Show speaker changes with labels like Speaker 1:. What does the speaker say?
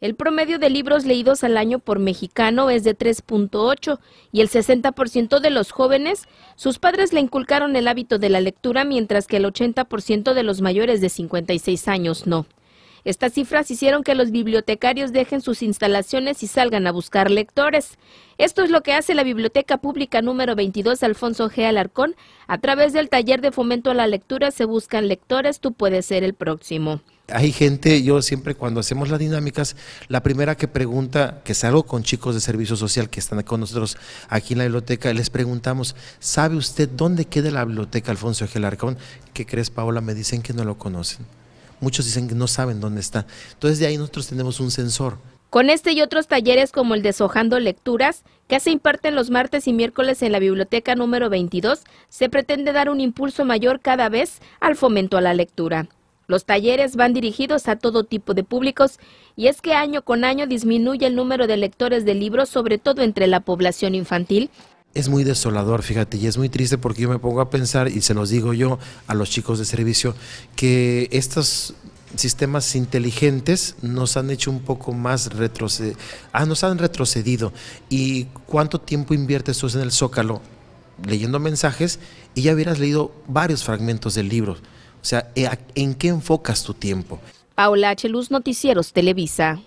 Speaker 1: El promedio de libros leídos al año por mexicano es de 3.8 y el 60% de los jóvenes, sus padres le inculcaron el hábito de la lectura, mientras que el 80% de los mayores de 56 años no. Estas cifras hicieron que los bibliotecarios dejen sus instalaciones y salgan a buscar lectores. Esto es lo que hace la Biblioteca Pública número 22 Alfonso G. Alarcón. A través del taller de fomento a la lectura se buscan lectores, tú puedes ser el próximo.
Speaker 2: Hay gente, yo siempre cuando hacemos las dinámicas, la primera que pregunta, que salgo con chicos de servicio social que están con nosotros aquí en la biblioteca, les preguntamos, ¿sabe usted dónde queda la biblioteca Alfonso G. Alarcón? ¿Qué crees, Paola? Me dicen que no lo conocen. Muchos dicen que no saben dónde está. Entonces de ahí nosotros tenemos un sensor.
Speaker 1: Con este y otros talleres como el Deshojando Lecturas, que se imparten los martes y miércoles en la biblioteca número 22, se pretende dar un impulso mayor cada vez al fomento a la lectura. Los talleres van dirigidos a todo tipo de públicos y es que año con año disminuye el número de lectores de libros, sobre todo entre la población infantil,
Speaker 2: es muy desolador, fíjate, y es muy triste porque yo me pongo a pensar, y se los digo yo a los chicos de servicio, que estos sistemas inteligentes nos han hecho un poco más retroceder, ah, nos han retrocedido. ¿Y cuánto tiempo inviertes tú en el zócalo leyendo mensajes y ya hubieras leído varios fragmentos del libro? O sea, eh, ¿en qué enfocas tu tiempo?
Speaker 1: Paula Luz, Noticieros Televisa.